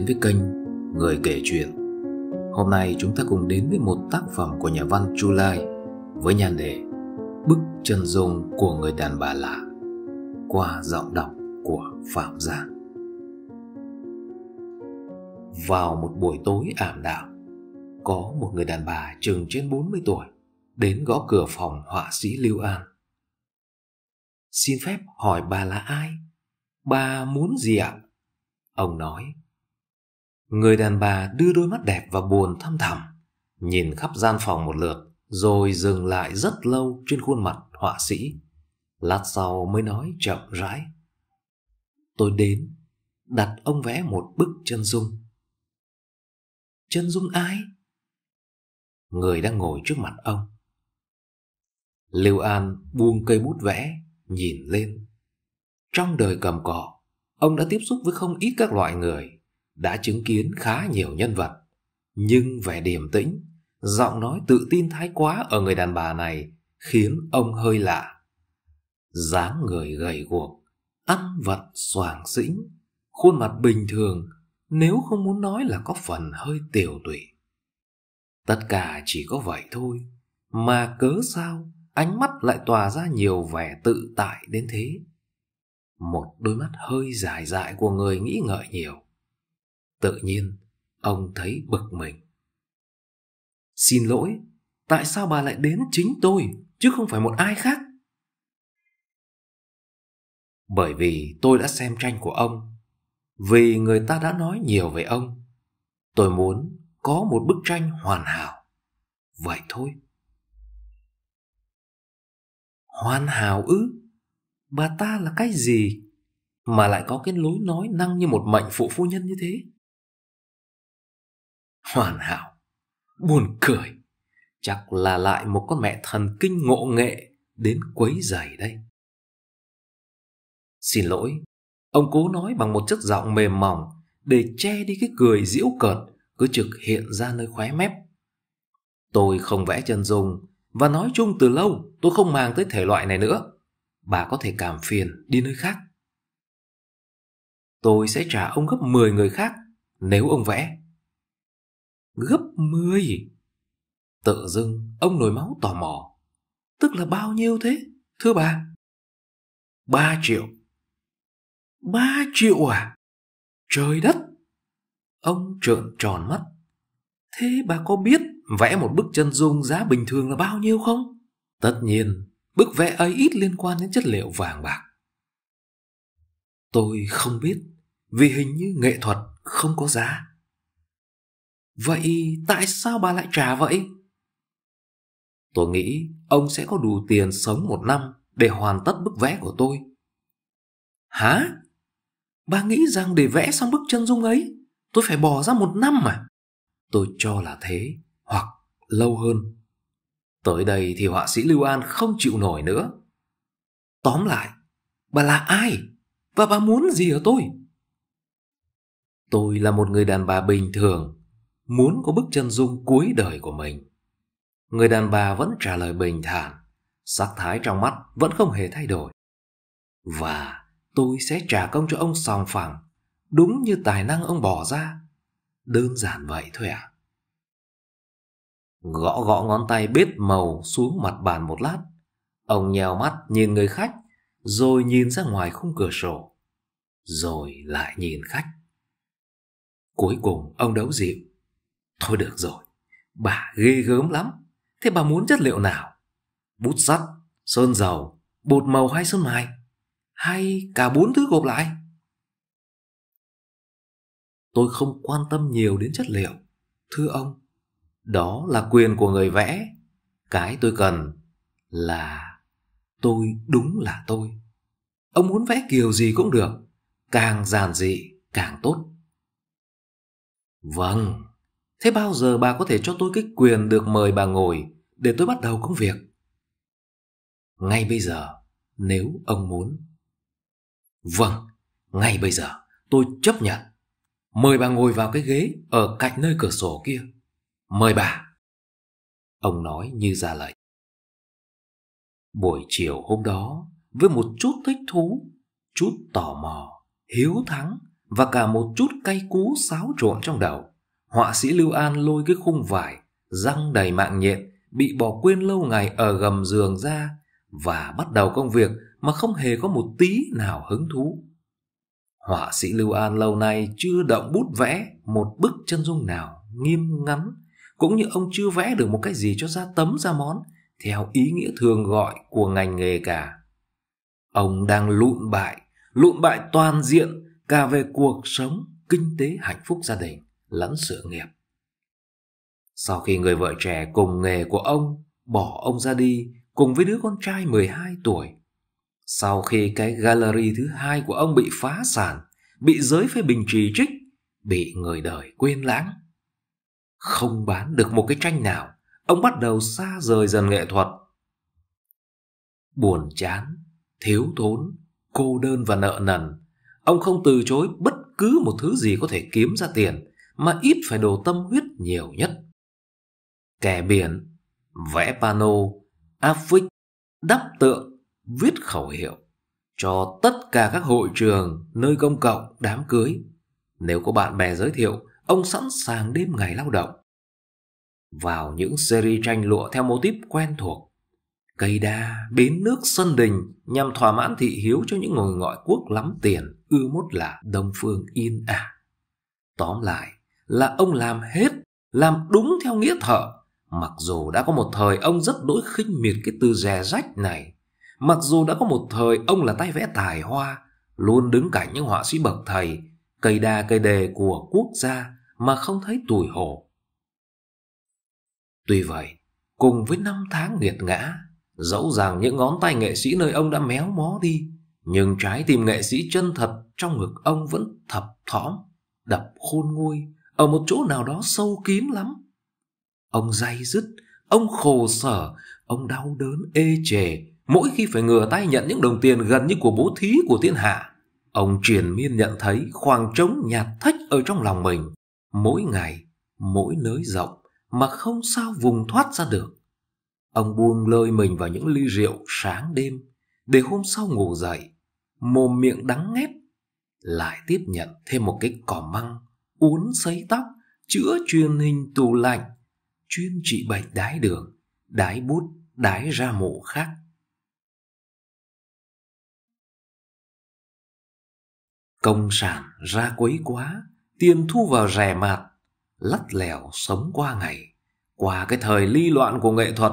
đến với kênh Người kể chuyện. Hôm nay chúng ta cùng đến với một tác phẩm của nhà văn Chu Lai với nhan đề Bức chân dung của người đàn bà lạ qua giọng đọc của Phạm Giang. Vào một buổi tối ảm đạm, có một người đàn bà chừng trên 40 tuổi đến gõ cửa phòng họa sĩ Lưu An. Xin phép hỏi bà là ai? Bà muốn gì ạ? Ông nói, Người đàn bà đưa đôi mắt đẹp và buồn thăm thẳm, nhìn khắp gian phòng một lượt, rồi dừng lại rất lâu trên khuôn mặt họa sĩ. Lát sau mới nói chậm rãi. Tôi đến, đặt ông vẽ một bức chân dung. Chân dung ai? Người đang ngồi trước mặt ông. Lưu An buông cây bút vẽ, nhìn lên. Trong đời cầm cọ ông đã tiếp xúc với không ít các loại người đã chứng kiến khá nhiều nhân vật. Nhưng vẻ điềm tĩnh, giọng nói tự tin thái quá ở người đàn bà này khiến ông hơi lạ. dáng người gầy guộc, ăn vặt xoàng xĩnh, khuôn mặt bình thường nếu không muốn nói là có phần hơi tiều tụy. Tất cả chỉ có vậy thôi, mà cớ sao ánh mắt lại tỏa ra nhiều vẻ tự tại đến thế. Một đôi mắt hơi dài dại của người nghĩ ngợi nhiều Tự nhiên, ông thấy bực mình. Xin lỗi, tại sao bà lại đến chính tôi, chứ không phải một ai khác? Bởi vì tôi đã xem tranh của ông, vì người ta đã nói nhiều về ông. Tôi muốn có một bức tranh hoàn hảo. Vậy thôi. Hoàn hảo ư? Bà ta là cái gì mà lại có cái lối nói năng như một mệnh phụ phu nhân như thế? hoàn hảo buồn cười chắc là lại một con mẹ thần kinh ngộ nghệ đến quấy giày đây xin lỗi ông cố nói bằng một chất giọng mềm mỏng để che đi cái cười giễu cợt cứ trực hiện ra nơi khóe mép tôi không vẽ chân dung và nói chung từ lâu tôi không mang tới thể loại này nữa bà có thể cảm phiền đi nơi khác tôi sẽ trả ông gấp 10 người khác nếu ông vẽ Gấp 10 Tự dưng ông nổi máu tò mò Tức là bao nhiêu thế Thưa bà 3 triệu 3 triệu à Trời đất Ông trợn tròn mắt Thế bà có biết vẽ một bức chân dung giá bình thường là bao nhiêu không? Tất nhiên, bức vẽ ấy ít liên quan đến chất liệu vàng bạc. Tôi không biết, vì hình như nghệ thuật không có giá. Vậy tại sao bà lại trả vậy? Tôi nghĩ ông sẽ có đủ tiền sống một năm để hoàn tất bức vẽ của tôi. Hả? Bà nghĩ rằng để vẽ xong bức chân dung ấy, tôi phải bỏ ra một năm mà. Tôi cho là thế, hoặc lâu hơn. Tới đây thì họa sĩ Lưu An không chịu nổi nữa. Tóm lại, bà là ai? Và bà muốn gì ở tôi? Tôi là một người đàn bà bình thường, muốn có bức chân dung cuối đời của mình. Người đàn bà vẫn trả lời bình thản, sắc thái trong mắt vẫn không hề thay đổi. Và tôi sẽ trả công cho ông sòng phẳng, đúng như tài năng ông bỏ ra. Đơn giản vậy thôi à? Gõ gõ ngón tay bết màu xuống mặt bàn một lát. Ông nhèo mắt nhìn người khách, rồi nhìn ra ngoài khung cửa sổ. Rồi lại nhìn khách. Cuối cùng ông đấu dịu Thôi được rồi, bà ghê gớm lắm. Thế bà muốn chất liệu nào? Bút sắt, sơn dầu, bột màu hay sơn mài? Hay cả bốn thứ gộp lại? Tôi không quan tâm nhiều đến chất liệu. Thưa ông, đó là quyền của người vẽ. Cái tôi cần là tôi đúng là tôi. Ông muốn vẽ kiểu gì cũng được, càng giản dị càng tốt. Vâng. Thế bao giờ bà có thể cho tôi cái quyền được mời bà ngồi để tôi bắt đầu công việc? Ngay bây giờ, nếu ông muốn. Vâng, ngay bây giờ, tôi chấp nhận. Mời bà ngồi vào cái ghế ở cạnh nơi cửa sổ kia. Mời bà. Ông nói như ra lệnh. Buổi chiều hôm đó, với một chút thích thú, chút tò mò, hiếu thắng và cả một chút cay cú xáo trộn trong đầu, họa sĩ Lưu An lôi cái khung vải, răng đầy mạng nhện, bị bỏ quên lâu ngày ở gầm giường ra và bắt đầu công việc mà không hề có một tí nào hứng thú. Họa sĩ Lưu An lâu nay chưa động bút vẽ một bức chân dung nào nghiêm ngắn, cũng như ông chưa vẽ được một cái gì cho ra tấm ra món, theo ý nghĩa thường gọi của ngành nghề cả. Ông đang lụn bại, lụn bại toàn diện cả về cuộc sống, kinh tế hạnh phúc gia đình lẫn sự nghiệp. Sau khi người vợ trẻ cùng nghề của ông bỏ ông ra đi cùng với đứa con trai 12 tuổi, sau khi cái gallery thứ hai của ông bị phá sản, bị giới phê bình chỉ trích, bị người đời quên lãng, không bán được một cái tranh nào, ông bắt đầu xa rời dần nghệ thuật. Buồn chán, thiếu thốn, cô đơn và nợ nần, ông không từ chối bất cứ một thứ gì có thể kiếm ra tiền mà ít phải đổ tâm huyết nhiều nhất. Kẻ biển, vẽ pano, áp phích, đắp tượng, viết khẩu hiệu cho tất cả các hội trường, nơi công cộng, đám cưới. Nếu có bạn bè giới thiệu, ông sẵn sàng đêm ngày lao động. Vào những series tranh lụa theo mô típ quen thuộc, cây đa, bến nước, sân đình nhằm thỏa mãn thị hiếu cho những người ngoại quốc lắm tiền, ưa mốt là đông phương yên ả. À. Tóm lại, là ông làm hết, làm đúng theo nghĩa thợ. Mặc dù đã có một thời ông rất đỗi khinh miệt cái từ rè rách này, mặc dù đã có một thời ông là tay vẽ tài hoa, luôn đứng cạnh những họa sĩ bậc thầy, cây đa cây đề của quốc gia mà không thấy tủi hổ. Tuy vậy, cùng với năm tháng nghiệt ngã, dẫu rằng những ngón tay nghệ sĩ nơi ông đã méo mó đi, nhưng trái tim nghệ sĩ chân thật trong ngực ông vẫn thập thõm, đập khôn nguôi, ở một chỗ nào đó sâu kín lắm. Ông day dứt, ông khổ sở, ông đau đớn ê chề. Mỗi khi phải ngửa tay nhận những đồng tiền gần như của bố thí của thiên hạ, ông triền miên nhận thấy khoảng trống nhạt thách ở trong lòng mình. Mỗi ngày, mỗi nới rộng mà không sao vùng thoát ra được. Ông buông lơi mình vào những ly rượu sáng đêm để hôm sau ngủ dậy, mồm miệng đắng nghét, lại tiếp nhận thêm một cái cỏ măng uốn sấy tóc, chữa truyền hình tủ lạnh, chuyên trị bệnh đái đường, đái bút, đái ra mộ khác. Công sản ra quấy quá, tiền thu vào rẻ mạt, lắt lẻo sống qua ngày. Qua cái thời ly loạn của nghệ thuật,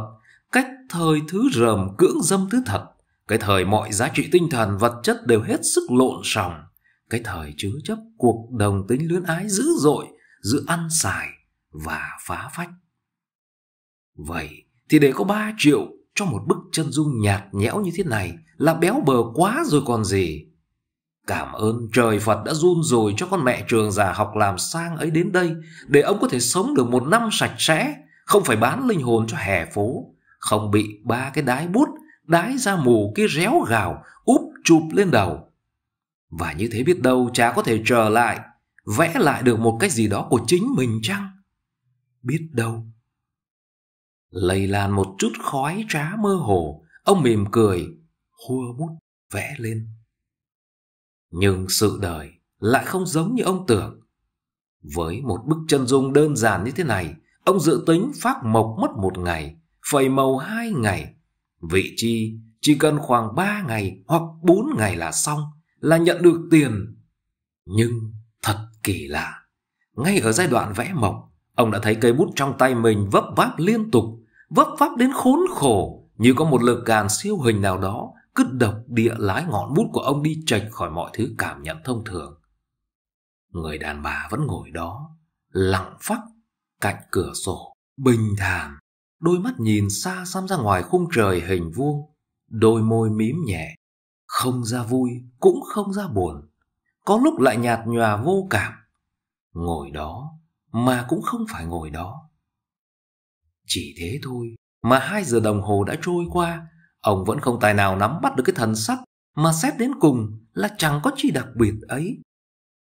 cách thời thứ rờm cưỡng dâm thứ thật, cái thời mọi giá trị tinh thần vật chất đều hết sức lộn xòng cái thời chứa chấp cuộc đồng tính luyến ái dữ dội giữa ăn xài và phá phách. Vậy thì để có ba triệu cho một bức chân dung nhạt nhẽo như thế này là béo bờ quá rồi còn gì. Cảm ơn trời Phật đã run rồi cho con mẹ trường già học làm sang ấy đến đây để ông có thể sống được một năm sạch sẽ, không phải bán linh hồn cho hè phố, không bị ba cái đái bút, đái ra mù kia réo gào, úp chụp lên đầu. Và như thế biết đâu cha có thể trở lại, vẽ lại được một cách gì đó của chính mình chăng? Biết đâu. lầy làn một chút khói trá mơ hồ, ông mỉm cười, hua bút vẽ lên. Nhưng sự đời lại không giống như ông tưởng. Với một bức chân dung đơn giản như thế này, ông dự tính phát mộc mất một ngày, phầy màu hai ngày. Vị chi chỉ cần khoảng ba ngày hoặc bốn ngày là xong là nhận được tiền. Nhưng thật kỳ lạ, ngay ở giai đoạn vẽ mộc, ông đã thấy cây bút trong tay mình vấp váp liên tục, vấp váp đến khốn khổ, như có một lực càn siêu hình nào đó cứ độc địa lái ngọn bút của ông đi chệch khỏi mọi thứ cảm nhận thông thường. Người đàn bà vẫn ngồi đó, lặng phắc, cạnh cửa sổ, bình thản, đôi mắt nhìn xa xăm ra ngoài khung trời hình vuông, đôi môi mím nhẹ, không ra vui cũng không ra buồn có lúc lại nhạt nhòa vô cảm ngồi đó mà cũng không phải ngồi đó chỉ thế thôi mà hai giờ đồng hồ đã trôi qua ông vẫn không tài nào nắm bắt được cái thần sắc mà xét đến cùng là chẳng có chi đặc biệt ấy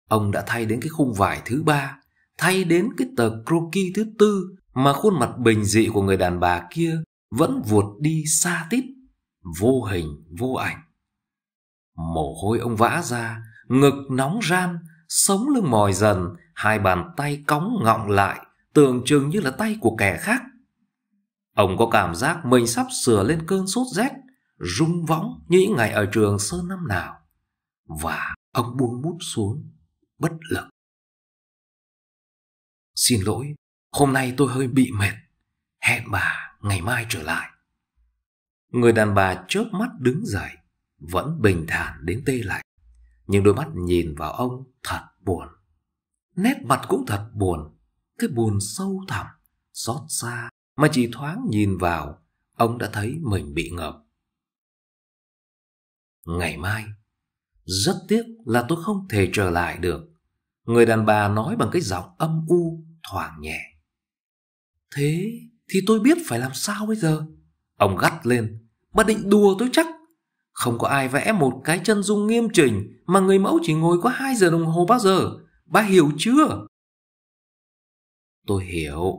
ông đã thay đến cái khung vải thứ ba thay đến cái tờ croquis thứ tư mà khuôn mặt bình dị của người đàn bà kia vẫn vuột đi xa tít vô hình vô ảnh Mồ hôi ông vã ra, ngực nóng ran, sống lưng mỏi dần, hai bàn tay cóng ngọng lại, tưởng chừng như là tay của kẻ khác. Ông có cảm giác mình sắp sửa lên cơn sốt rét, rung võng như những ngày ở trường sơ năm nào. Và ông buông bút xuống, bất lực. Xin lỗi, hôm nay tôi hơi bị mệt. Hẹn bà ngày mai trở lại. Người đàn bà chớp mắt đứng dậy vẫn bình thản đến tê lạnh, nhưng đôi mắt nhìn vào ông thật buồn. Nét mặt cũng thật buồn, cái buồn sâu thẳm, xót xa mà chỉ thoáng nhìn vào, ông đã thấy mình bị ngợp. Ngày mai, rất tiếc là tôi không thể trở lại được. Người đàn bà nói bằng cái giọng âm u, thoảng nhẹ. Thế thì tôi biết phải làm sao bây giờ? Ông gắt lên, bà định đùa tôi chắc. Không có ai vẽ một cái chân dung nghiêm chỉnh mà người mẫu chỉ ngồi có 2 giờ đồng hồ bao giờ. bà hiểu chưa? Tôi hiểu.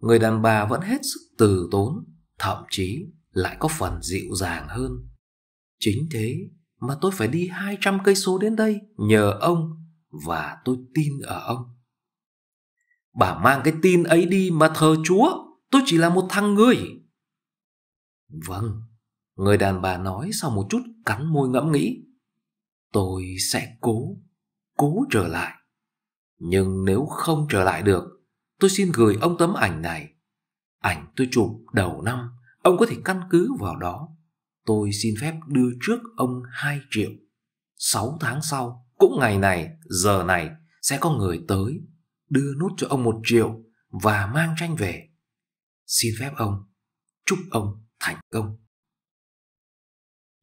Người đàn bà vẫn hết sức từ tốn, thậm chí lại có phần dịu dàng hơn. Chính thế mà tôi phải đi 200 cây số đến đây nhờ ông và tôi tin ở ông. Bà mang cái tin ấy đi mà thờ Chúa, tôi chỉ là một thằng người. Vâng, Người đàn bà nói sau một chút cắn môi ngẫm nghĩ. Tôi sẽ cố, cố trở lại. Nhưng nếu không trở lại được, tôi xin gửi ông tấm ảnh này. Ảnh tôi chụp đầu năm, ông có thể căn cứ vào đó. Tôi xin phép đưa trước ông hai triệu. sáu tháng sau, cũng ngày này, giờ này, sẽ có người tới, đưa nốt cho ông một triệu và mang tranh về. Xin phép ông, chúc ông thành công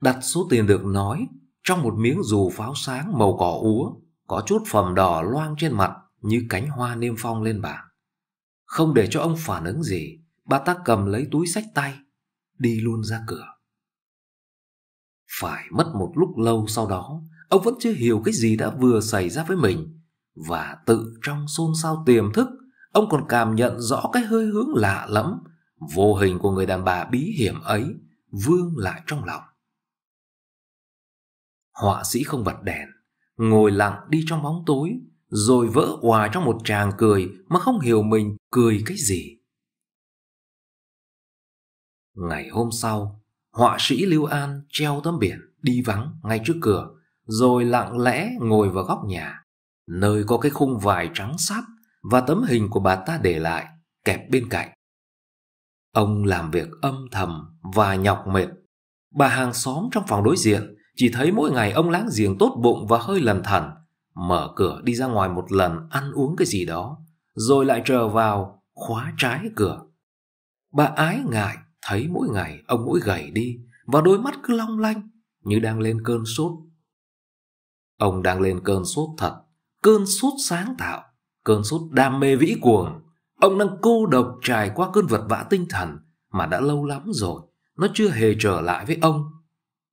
đặt số tiền được nói trong một miếng dù pháo sáng màu cỏ úa, có chút phẩm đỏ loang trên mặt như cánh hoa niêm phong lên bảng. Không để cho ông phản ứng gì, bà ta cầm lấy túi sách tay, đi luôn ra cửa. Phải mất một lúc lâu sau đó, ông vẫn chưa hiểu cái gì đã vừa xảy ra với mình và tự trong xôn xao tiềm thức, ông còn cảm nhận rõ cái hơi hướng lạ lẫm, vô hình của người đàn bà bí hiểm ấy vương lại trong lòng. Họa sĩ không bật đèn, ngồi lặng đi trong bóng tối, rồi vỡ hòa trong một tràng cười mà không hiểu mình cười cái gì. Ngày hôm sau, họa sĩ Lưu An treo tấm biển đi vắng ngay trước cửa, rồi lặng lẽ ngồi vào góc nhà, nơi có cái khung vải trắng sáp và tấm hình của bà ta để lại kẹp bên cạnh. Ông làm việc âm thầm và nhọc mệt. Bà hàng xóm trong phòng đối diện chỉ thấy mỗi ngày ông láng giềng tốt bụng và hơi lần thần mở cửa đi ra ngoài một lần ăn uống cái gì đó, rồi lại trở vào khóa trái cửa. Bà ái ngại thấy mỗi ngày ông mỗi gầy đi và đôi mắt cứ long lanh như đang lên cơn sốt. Ông đang lên cơn sốt thật, cơn sốt sáng tạo, cơn sốt đam mê vĩ cuồng. Ông đang cô độc trải qua cơn vật vã tinh thần mà đã lâu lắm rồi, nó chưa hề trở lại với ông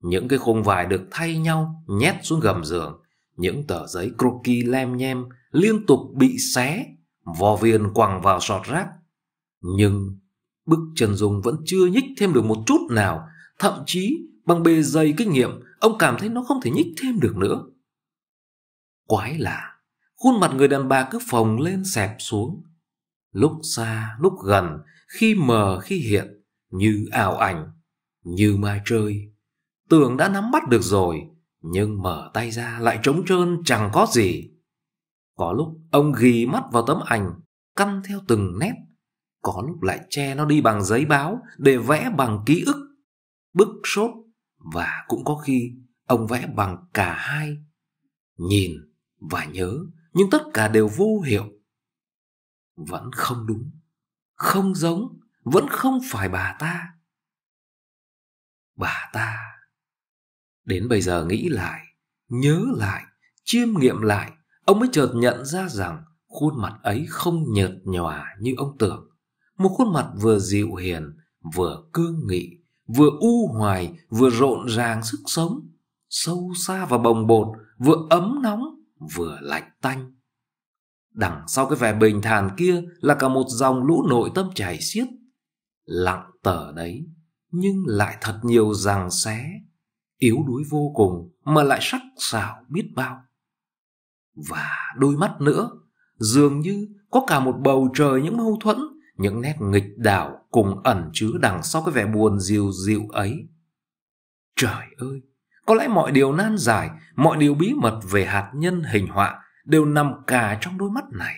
những cái khung vải được thay nhau nhét xuống gầm giường, những tờ giấy croquis lem nhem liên tục bị xé, vò viên quẳng vào sọt rác. Nhưng bức chân dung vẫn chưa nhích thêm được một chút nào, thậm chí bằng bề dày kinh nghiệm, ông cảm thấy nó không thể nhích thêm được nữa. Quái lạ, khuôn mặt người đàn bà cứ phồng lên xẹp xuống, lúc xa lúc gần, khi mờ khi hiện, như ảo ảnh, như mai chơi tưởng đã nắm bắt được rồi, nhưng mở tay ra lại trống trơn chẳng có gì. Có lúc ông ghi mắt vào tấm ảnh, căn theo từng nét, có lúc lại che nó đi bằng giấy báo để vẽ bằng ký ức, bức sốt và cũng có khi ông vẽ bằng cả hai. Nhìn và nhớ, nhưng tất cả đều vô hiệu. Vẫn không đúng, không giống, vẫn không phải bà ta. Bà ta Đến bây giờ nghĩ lại, nhớ lại, chiêm nghiệm lại, ông mới chợt nhận ra rằng khuôn mặt ấy không nhợt nhòa như ông tưởng. Một khuôn mặt vừa dịu hiền, vừa cương nghị, vừa u hoài, vừa rộn ràng sức sống, sâu xa và bồng bột, vừa ấm nóng, vừa lạnh tanh. Đằng sau cái vẻ bình thản kia là cả một dòng lũ nội tâm chảy xiết. Lặng tờ đấy, nhưng lại thật nhiều rằng xé, yếu đuối vô cùng mà lại sắc sảo biết bao và đôi mắt nữa dường như có cả một bầu trời những mâu thuẫn những nét nghịch đảo cùng ẩn chứa đằng sau cái vẻ buồn dịu dịu ấy trời ơi có lẽ mọi điều nan giải mọi điều bí mật về hạt nhân hình họa đều nằm cả trong đôi mắt này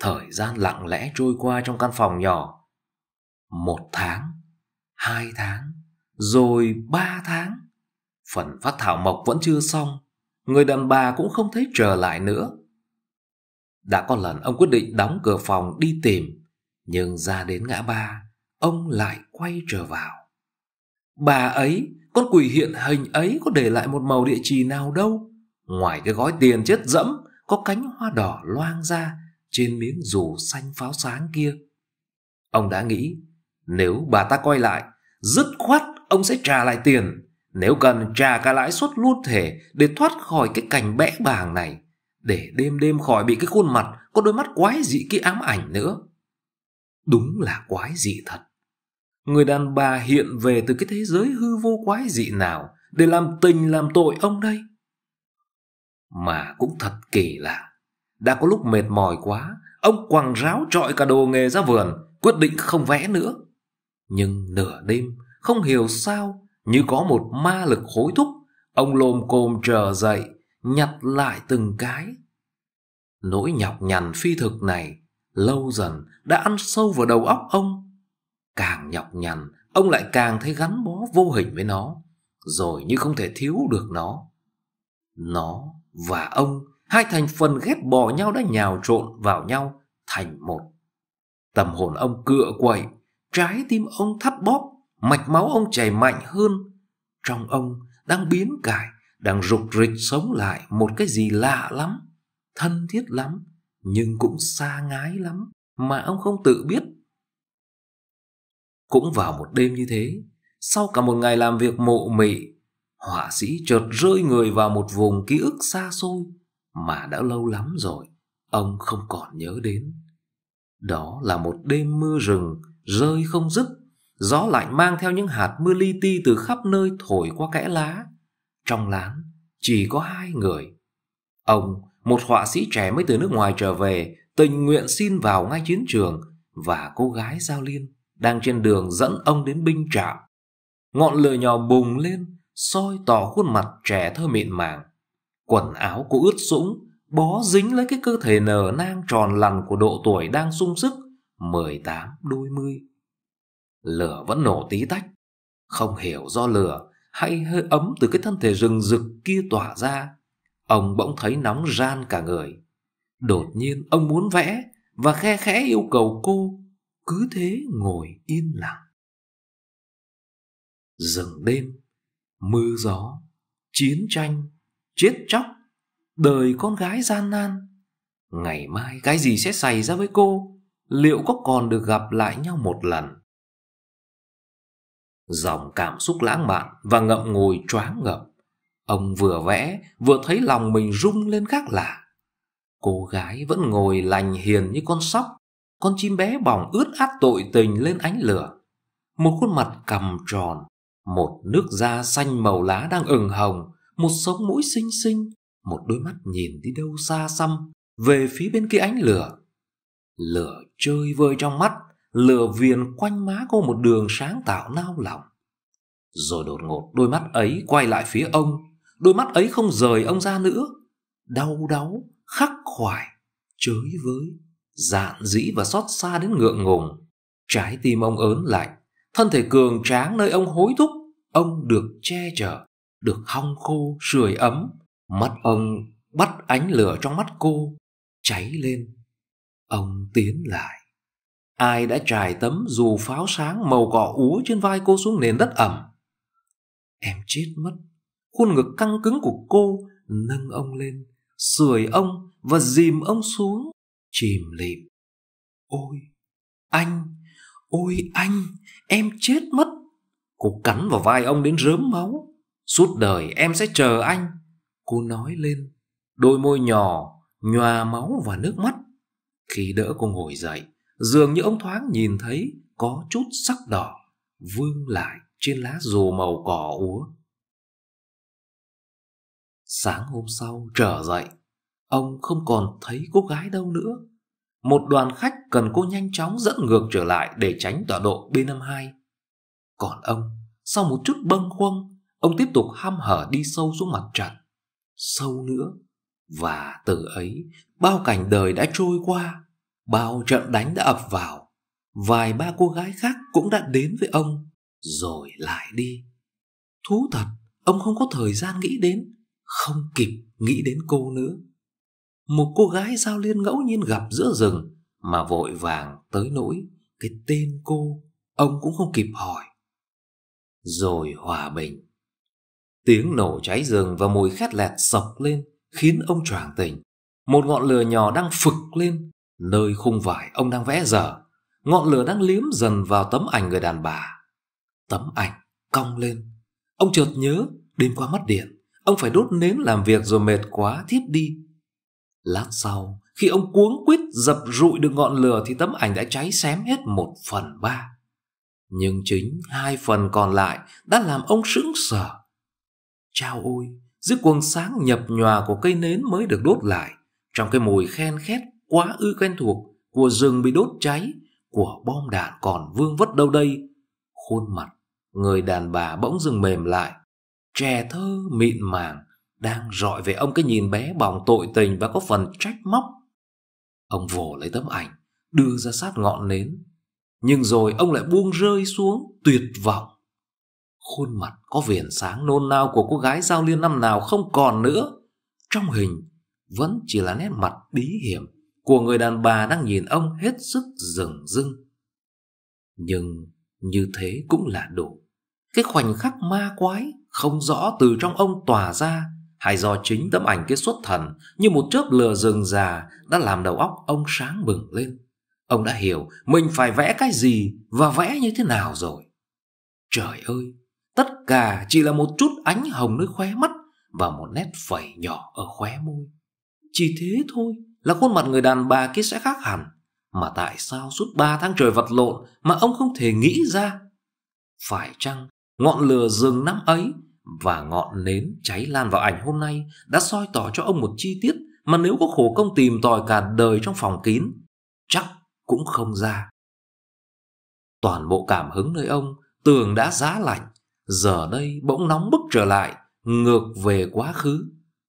thời gian lặng lẽ trôi qua trong căn phòng nhỏ một tháng hai tháng rồi ba tháng Phần phát thảo mộc vẫn chưa xong Người đàn bà cũng không thấy trở lại nữa Đã có lần ông quyết định đóng cửa phòng đi tìm Nhưng ra đến ngã ba Ông lại quay trở vào Bà ấy, con quỷ hiện hình ấy có để lại một màu địa chỉ nào đâu Ngoài cái gói tiền chết dẫm Có cánh hoa đỏ loang ra Trên miếng dù xanh pháo sáng kia Ông đã nghĩ Nếu bà ta quay lại Dứt khoát ông sẽ trả lại tiền. Nếu cần trả cả lãi suất luôn thể để thoát khỏi cái cảnh bẽ bàng này. Để đêm đêm khỏi bị cái khuôn mặt có đôi mắt quái dị kia ám ảnh nữa. Đúng là quái dị thật. Người đàn bà hiện về từ cái thế giới hư vô quái dị nào để làm tình làm tội ông đây? Mà cũng thật kỳ lạ. Đã có lúc mệt mỏi quá, ông quàng ráo trọi cả đồ nghề ra vườn, quyết định không vẽ nữa. Nhưng nửa đêm, không hiểu sao, như có một ma lực hối thúc, ông lồm cồm trở dậy, nhặt lại từng cái. Nỗi nhọc nhằn phi thực này, lâu dần đã ăn sâu vào đầu óc ông. Càng nhọc nhằn, ông lại càng thấy gắn bó vô hình với nó, rồi như không thể thiếu được nó. Nó và ông, hai thành phần ghét bỏ nhau đã nhào trộn vào nhau thành một. Tâm hồn ông cựa quậy, trái tim ông thắt bóp, mạch máu ông chảy mạnh hơn. Trong ông đang biến cải, đang rục rịch sống lại một cái gì lạ lắm, thân thiết lắm, nhưng cũng xa ngái lắm mà ông không tự biết. Cũng vào một đêm như thế, sau cả một ngày làm việc mộ mị, họa sĩ chợt rơi người vào một vùng ký ức xa xôi mà đã lâu lắm rồi, ông không còn nhớ đến. Đó là một đêm mưa rừng rơi không dứt Gió lạnh mang theo những hạt mưa li ti từ khắp nơi thổi qua kẽ lá. Trong lán, chỉ có hai người. Ông, một họa sĩ trẻ mới từ nước ngoài trở về, tình nguyện xin vào ngay chiến trường, và cô gái Giao Liên đang trên đường dẫn ông đến binh trạm. Ngọn lửa nhỏ bùng lên, soi tỏ khuôn mặt trẻ thơ mịn màng. Quần áo cô ướt sũng, bó dính lấy cái cơ thể nở nang tròn lằn của độ tuổi đang sung sức, 18 đôi mươi lửa vẫn nổ tí tách. Không hiểu do lửa hay hơi ấm từ cái thân thể rừng rực kia tỏa ra, ông bỗng thấy nóng ran cả người. Đột nhiên ông muốn vẽ và khe khẽ yêu cầu cô cứ thế ngồi yên lặng. Rừng đêm, mưa gió, chiến tranh, chết chóc, đời con gái gian nan. Ngày mai cái gì sẽ xảy ra với cô? Liệu có còn được gặp lại nhau một lần? dòng cảm xúc lãng mạn và ngậm ngùi choáng ngợp. Ông vừa vẽ, vừa thấy lòng mình rung lên khác lạ. Cô gái vẫn ngồi lành hiền như con sóc, con chim bé bỏng ướt át tội tình lên ánh lửa. Một khuôn mặt cằm tròn, một nước da xanh màu lá đang ửng hồng, một sống mũi xinh xinh, một đôi mắt nhìn đi đâu xa xăm, về phía bên kia ánh lửa. Lửa chơi vơi trong mắt, lửa viền quanh má cô một đường sáng tạo nao lòng. Rồi đột ngột đôi mắt ấy quay lại phía ông, đôi mắt ấy không rời ông ra nữa. Đau đáu, khắc khoải, chới với, dạn dĩ và xót xa đến ngượng ngùng. Trái tim ông ớn lạnh, thân thể cường tráng nơi ông hối thúc, ông được che chở, được hong khô, sưởi ấm. Mắt ông bắt ánh lửa trong mắt cô, cháy lên. Ông tiến lại ai đã trải tấm dù pháo sáng màu cỏ úa trên vai cô xuống nền đất ẩm. Em chết mất, khuôn ngực căng cứng của cô nâng ông lên, sưởi ông và dìm ông xuống, chìm lìm. Ôi, anh, ôi anh, em chết mất. Cô cắn vào vai ông đến rớm máu. Suốt đời em sẽ chờ anh. Cô nói lên, đôi môi nhỏ, nhòa máu và nước mắt. Khi đỡ cô ngồi dậy, dường như ông thoáng nhìn thấy có chút sắc đỏ vương lại trên lá dù màu cỏ úa. Sáng hôm sau trở dậy, ông không còn thấy cô gái đâu nữa. Một đoàn khách cần cô nhanh chóng dẫn ngược trở lại để tránh tọa độ B52. Còn ông, sau một chút bâng khuâng, ông tiếp tục ham hở đi sâu xuống mặt trận. Sâu nữa, và từ ấy, bao cảnh đời đã trôi qua Bao trận đánh đã ập vào Vài ba cô gái khác cũng đã đến với ông Rồi lại đi Thú thật Ông không có thời gian nghĩ đến Không kịp nghĩ đến cô nữa Một cô gái giao liên ngẫu nhiên gặp giữa rừng Mà vội vàng tới nỗi Cái tên cô Ông cũng không kịp hỏi Rồi hòa bình Tiếng nổ cháy rừng và mùi khét lẹt sộc lên Khiến ông choàng tỉnh Một ngọn lửa nhỏ đang phực lên Nơi khung vải ông đang vẽ giờ Ngọn lửa đang liếm dần vào tấm ảnh người đàn bà Tấm ảnh cong lên Ông chợt nhớ Đêm qua mất điện Ông phải đốt nến làm việc rồi mệt quá thiếp đi Lát sau Khi ông cuống quýt dập rụi được ngọn lửa Thì tấm ảnh đã cháy xém hết một phần ba Nhưng chính hai phần còn lại Đã làm ông sững sờ Chao ôi Dưới cuồng sáng nhập nhòa của cây nến mới được đốt lại Trong cái mùi khen khét quá ư quen thuộc của rừng bị đốt cháy, của bom đạn còn vương vất đâu đây. Khuôn mặt, người đàn bà bỗng dừng mềm lại, trẻ thơ mịn màng, đang rọi về ông cái nhìn bé bỏng tội tình và có phần trách móc. Ông vồ lấy tấm ảnh, đưa ra sát ngọn nến. Nhưng rồi ông lại buông rơi xuống, tuyệt vọng. Khuôn mặt có viền sáng nôn nao của cô gái giao liên năm nào không còn nữa. Trong hình, vẫn chỉ là nét mặt bí hiểm của người đàn bà đang nhìn ông hết sức rừng rưng. Nhưng như thế cũng là đủ. Cái khoảnh khắc ma quái không rõ từ trong ông tỏa ra hay do chính tấm ảnh kết xuất thần như một chớp lửa rừng già đã làm đầu óc ông sáng bừng lên. Ông đã hiểu mình phải vẽ cái gì và vẽ như thế nào rồi. Trời ơi, tất cả chỉ là một chút ánh hồng nơi khóe mắt và một nét phẩy nhỏ ở khóe môi. Chỉ thế thôi là khuôn mặt người đàn bà kia sẽ khác hẳn. Mà tại sao suốt ba tháng trời vật lộn mà ông không thể nghĩ ra? Phải chăng ngọn lửa rừng năm ấy và ngọn nến cháy lan vào ảnh hôm nay đã soi tỏ cho ông một chi tiết mà nếu có khổ công tìm tòi cả đời trong phòng kín, chắc cũng không ra. Toàn bộ cảm hứng nơi ông tường đã giá lạnh, giờ đây bỗng nóng bức trở lại, ngược về quá khứ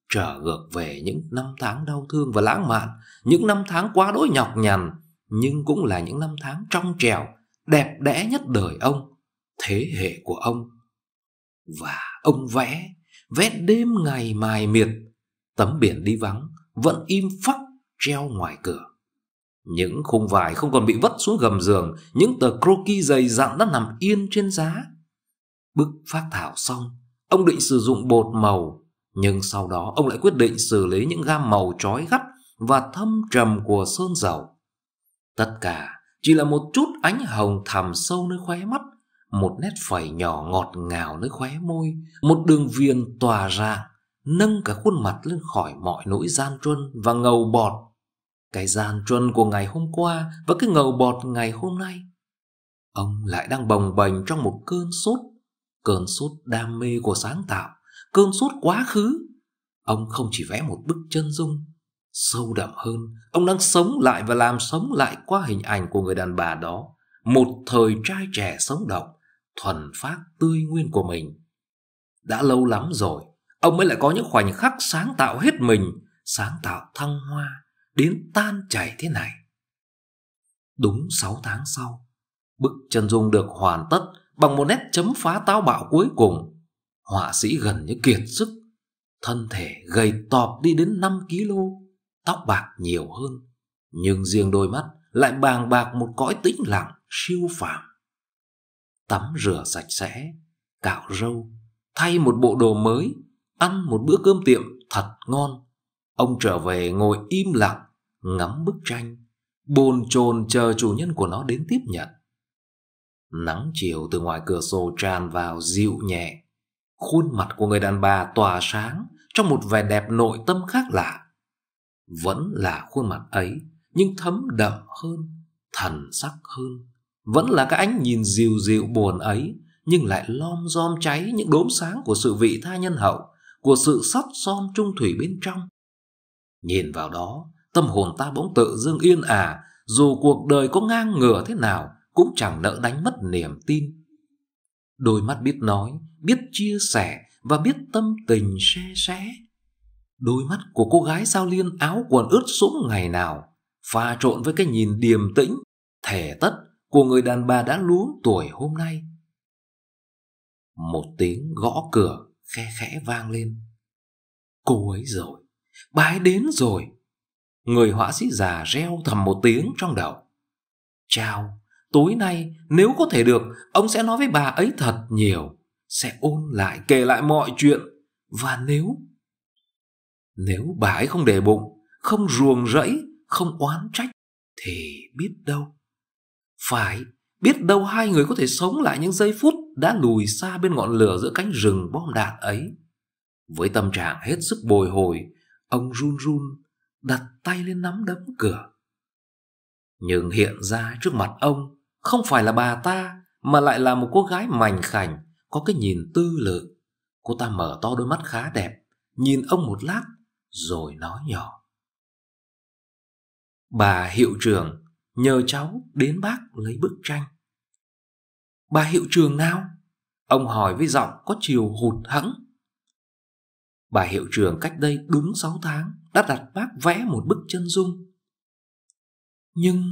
trở ngược về những năm tháng đau thương và lãng mạn, những năm tháng quá đỗi nhọc nhằn, nhưng cũng là những năm tháng trong trèo, đẹp đẽ nhất đời ông, thế hệ của ông. Và ông vẽ, vẽ đêm ngày mài miệt, tấm biển đi vắng, vẫn im phắc treo ngoài cửa. Những khung vải không còn bị vất xuống gầm giường, những tờ croquis dày dặn đã nằm yên trên giá. Bức phát thảo xong, ông định sử dụng bột màu nhưng sau đó ông lại quyết định xử lý những gam màu trói gắt và thâm trầm của sơn dầu. Tất cả chỉ là một chút ánh hồng thầm sâu nơi khóe mắt, một nét phẩy nhỏ ngọt ngào nơi khóe môi, một đường viền tỏa ra, nâng cả khuôn mặt lên khỏi mọi nỗi gian truân và ngầu bọt. Cái gian truân của ngày hôm qua và cái ngầu bọt ngày hôm nay. Ông lại đang bồng bềnh trong một cơn sốt, cơn sốt đam mê của sáng tạo cơn sốt quá khứ. Ông không chỉ vẽ một bức chân dung, sâu đậm hơn, ông đang sống lại và làm sống lại qua hình ảnh của người đàn bà đó, một thời trai trẻ sống động, thuần phát tươi nguyên của mình. Đã lâu lắm rồi, ông mới lại có những khoảnh khắc sáng tạo hết mình, sáng tạo thăng hoa, đến tan chảy thế này. Đúng sáu tháng sau, bức chân dung được hoàn tất bằng một nét chấm phá táo bạo cuối cùng họa sĩ gần như kiệt sức thân thể gầy tọp đi đến 5 kg, tóc bạc nhiều hơn, nhưng riêng đôi mắt lại bàng bạc một cõi tĩnh lặng siêu phàm. Tắm rửa sạch sẽ, cạo râu, thay một bộ đồ mới, ăn một bữa cơm tiệm thật ngon. Ông trở về ngồi im lặng, ngắm bức tranh, bồn chồn chờ chủ nhân của nó đến tiếp nhận. Nắng chiều từ ngoài cửa sổ tràn vào dịu nhẹ, Khuôn mặt của người đàn bà tỏa sáng trong một vẻ đẹp nội tâm khác lạ. Vẫn là khuôn mặt ấy, nhưng thấm đậm hơn, thần sắc hơn. Vẫn là cái ánh nhìn dịu dịu buồn ấy, nhưng lại lom giom cháy những đốm sáng của sự vị tha nhân hậu, của sự sắt son trung thủy bên trong. Nhìn vào đó, tâm hồn ta bỗng tự dưng yên ả, à, dù cuộc đời có ngang ngửa thế nào, cũng chẳng nỡ đánh mất niềm tin đôi mắt biết nói, biết chia sẻ và biết tâm tình xe xé. Đôi mắt của cô gái sao liên áo quần ướt sũng ngày nào, pha trộn với cái nhìn điềm tĩnh, thể tất của người đàn bà đã luống tuổi hôm nay. Một tiếng gõ cửa khe khẽ vang lên. Cô ấy rồi, bà ấy đến rồi. Người họa sĩ già reo thầm một tiếng trong đầu. Chào, Tối nay nếu có thể được Ông sẽ nói với bà ấy thật nhiều Sẽ ôn lại kể lại mọi chuyện Và nếu Nếu bà ấy không để bụng Không ruồng rẫy Không oán trách Thì biết đâu Phải Biết đâu hai người có thể sống lại những giây phút đã lùi xa bên ngọn lửa giữa cánh rừng bom đạn ấy. Với tâm trạng hết sức bồi hồi, ông run run đặt tay lên nắm đấm cửa. Nhưng hiện ra trước mặt ông không phải là bà ta Mà lại là một cô gái mảnh khảnh Có cái nhìn tư lự Cô ta mở to đôi mắt khá đẹp Nhìn ông một lát Rồi nói nhỏ Bà hiệu trưởng Nhờ cháu đến bác lấy bức tranh Bà hiệu trưởng nào? Ông hỏi với giọng có chiều hụt hẫng Bà hiệu trưởng cách đây đúng sáu tháng đã đặt bác vẽ một bức chân dung. Nhưng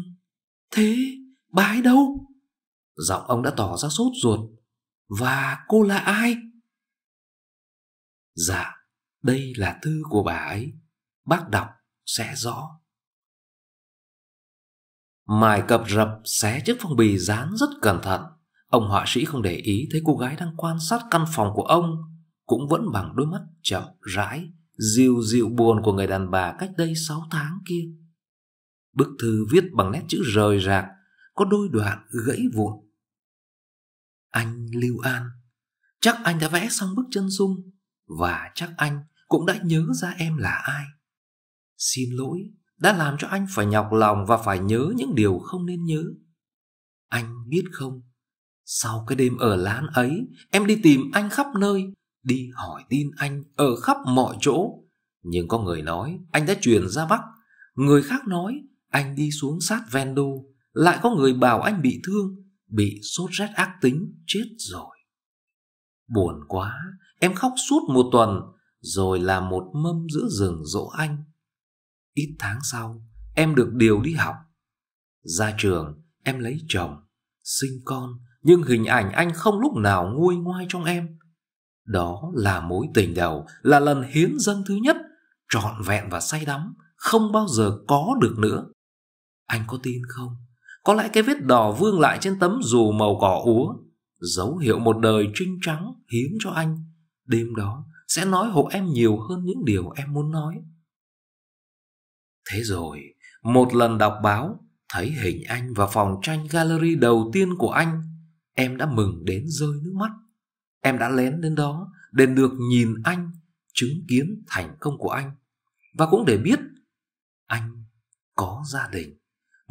thế bà ấy đâu giọng ông đã tỏ ra sốt ruột và cô là ai dạ đây là thư của bà ấy bác đọc sẽ rõ mài cập rập xé chiếc phong bì dán rất cẩn thận ông họa sĩ không để ý thấy cô gái đang quan sát căn phòng của ông cũng vẫn bằng đôi mắt chậm rãi dịu dịu buồn của người đàn bà cách đây 6 tháng kia bức thư viết bằng nét chữ rời rạc có đôi đoạn gãy vụn. Anh Lưu An, chắc anh đã vẽ xong bức chân dung và chắc anh cũng đã nhớ ra em là ai. Xin lỗi đã làm cho anh phải nhọc lòng và phải nhớ những điều không nên nhớ. Anh biết không, sau cái đêm ở lán ấy, em đi tìm anh khắp nơi, đi hỏi tin anh ở khắp mọi chỗ. Nhưng có người nói anh đã chuyển ra Bắc, người khác nói anh đi xuống sát ven lại có người bảo anh bị thương Bị sốt rét ác tính Chết rồi Buồn quá Em khóc suốt một tuần Rồi làm một mâm giữa rừng dỗ anh Ít tháng sau Em được điều đi học Ra trường em lấy chồng Sinh con Nhưng hình ảnh anh không lúc nào nguôi ngoai trong em Đó là mối tình đầu Là lần hiến dân thứ nhất Trọn vẹn và say đắm Không bao giờ có được nữa Anh có tin không? Có lẽ cái vết đỏ vương lại trên tấm dù màu cỏ úa Dấu hiệu một đời trinh trắng hiếm cho anh Đêm đó sẽ nói hộ em nhiều hơn những điều em muốn nói Thế rồi, một lần đọc báo Thấy hình anh và phòng tranh gallery đầu tiên của anh Em đã mừng đến rơi nước mắt Em đã lén đến đó để được nhìn anh Chứng kiến thành công của anh Và cũng để biết anh có gia đình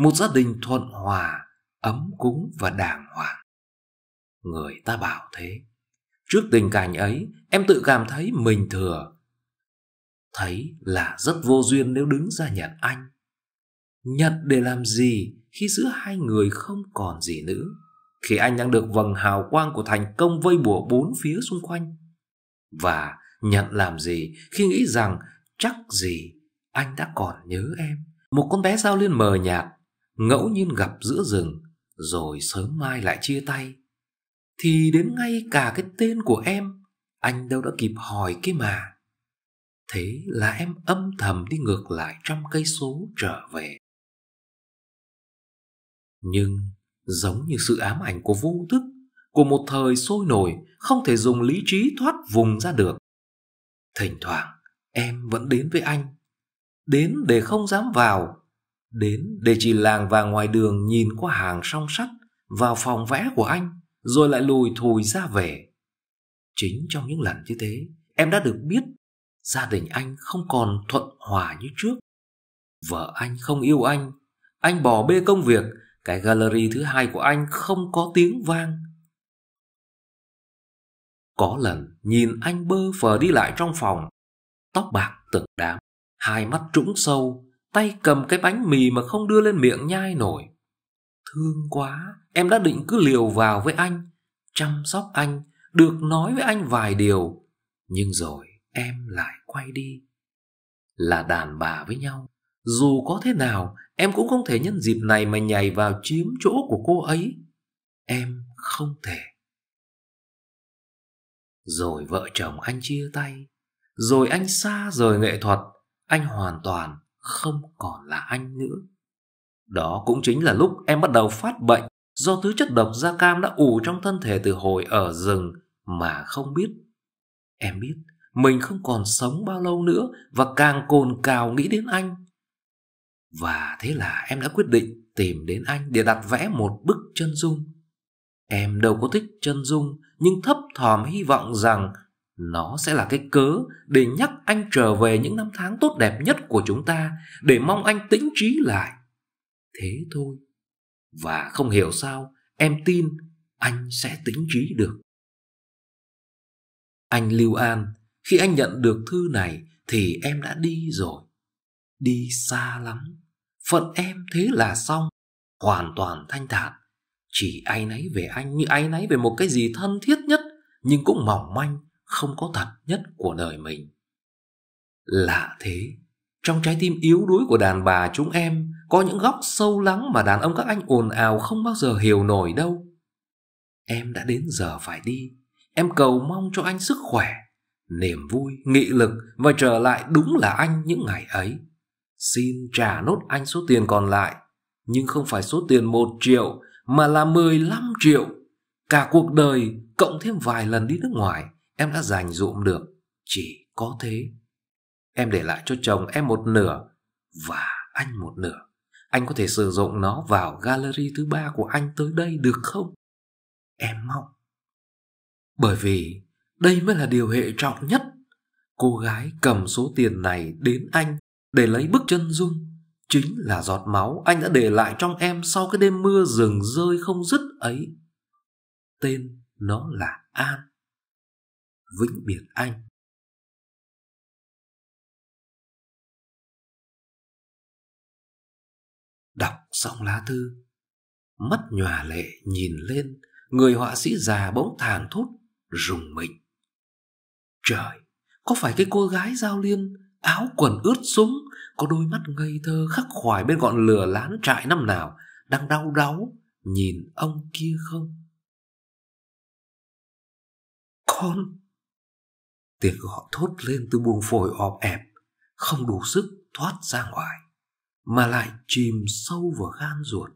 một gia đình thuận hòa ấm cúng và đàng hoàng người ta bảo thế trước tình cảnh ấy em tự cảm thấy mình thừa thấy là rất vô duyên nếu đứng ra nhận anh nhận để làm gì khi giữa hai người không còn gì nữa khi anh đang được vầng hào quang của thành công vây bủa bốn phía xung quanh và nhận làm gì khi nghĩ rằng chắc gì anh đã còn nhớ em một con bé giao liên mờ nhạt ngẫu nhiên gặp giữa rừng rồi sớm mai lại chia tay thì đến ngay cả cái tên của em anh đâu đã kịp hỏi cái mà thế là em âm thầm đi ngược lại trăm cây số trở về nhưng giống như sự ám ảnh của vô thức của một thời sôi nổi không thể dùng lý trí thoát vùng ra được thỉnh thoảng em vẫn đến với anh đến để không dám vào Đến để chỉ làng và ngoài đường nhìn qua hàng song sắt vào phòng vẽ của anh rồi lại lùi thùi ra về. Chính trong những lần như thế, em đã được biết gia đình anh không còn thuận hòa như trước. Vợ anh không yêu anh, anh bỏ bê công việc, cái gallery thứ hai của anh không có tiếng vang. Có lần nhìn anh bơ phờ đi lại trong phòng, tóc bạc từng đám, hai mắt trũng sâu, Tay cầm cái bánh mì mà không đưa lên miệng nhai nổi Thương quá Em đã định cứ liều vào với anh Chăm sóc anh Được nói với anh vài điều Nhưng rồi em lại quay đi Là đàn bà với nhau Dù có thế nào Em cũng không thể nhân dịp này mà nhảy vào chiếm chỗ của cô ấy Em không thể Rồi vợ chồng anh chia tay Rồi anh xa rời nghệ thuật Anh hoàn toàn không còn là anh nữa. Đó cũng chính là lúc em bắt đầu phát bệnh do thứ chất độc da cam đã ủ trong thân thể từ hồi ở rừng mà không biết. Em biết mình không còn sống bao lâu nữa và càng cồn cào nghĩ đến anh. Và thế là em đã quyết định tìm đến anh để đặt vẽ một bức chân dung. Em đâu có thích chân dung nhưng thấp thỏm hy vọng rằng nó sẽ là cái cớ để nhắc anh trở về những năm tháng tốt đẹp nhất của chúng ta để mong anh tĩnh trí lại. Thế thôi. Và không hiểu sao em tin anh sẽ tĩnh trí được. Anh Lưu An, khi anh nhận được thư này thì em đã đi rồi. Đi xa lắm. Phận em thế là xong. Hoàn toàn thanh thản. Chỉ ai nấy về anh như ai nấy về một cái gì thân thiết nhất nhưng cũng mỏng manh không có thật nhất của đời mình lạ thế trong trái tim yếu đuối của đàn bà chúng em có những góc sâu lắng mà đàn ông các anh ồn ào không bao giờ hiểu nổi đâu em đã đến giờ phải đi em cầu mong cho anh sức khỏe niềm vui nghị lực và trở lại đúng là anh những ngày ấy xin trả nốt anh số tiền còn lại nhưng không phải số tiền một triệu mà là mười lăm triệu cả cuộc đời cộng thêm vài lần đi nước ngoài em đã giành dụm được chỉ có thế em để lại cho chồng em một nửa và anh một nửa anh có thể sử dụng nó vào gallery thứ ba của anh tới đây được không em mong bởi vì đây mới là điều hệ trọng nhất cô gái cầm số tiền này đến anh để lấy bức chân dung chính là giọt máu anh đã để lại trong em sau cái đêm mưa rừng rơi không dứt ấy tên nó là an vĩnh biệt anh đọc xong lá thư mắt nhòa lệ nhìn lên người họa sĩ già bỗng thàn thốt rùng mình trời có phải cái cô gái giao liên áo quần ướt sũng có đôi mắt ngây thơ khắc khoải bên ngọn lửa lán trại năm nào đang đau đáu nhìn ông kia không con Tiếng của họ thốt lên từ buồng phổi ọp ẹp, không đủ sức thoát ra ngoài, mà lại chìm sâu vào gan ruột.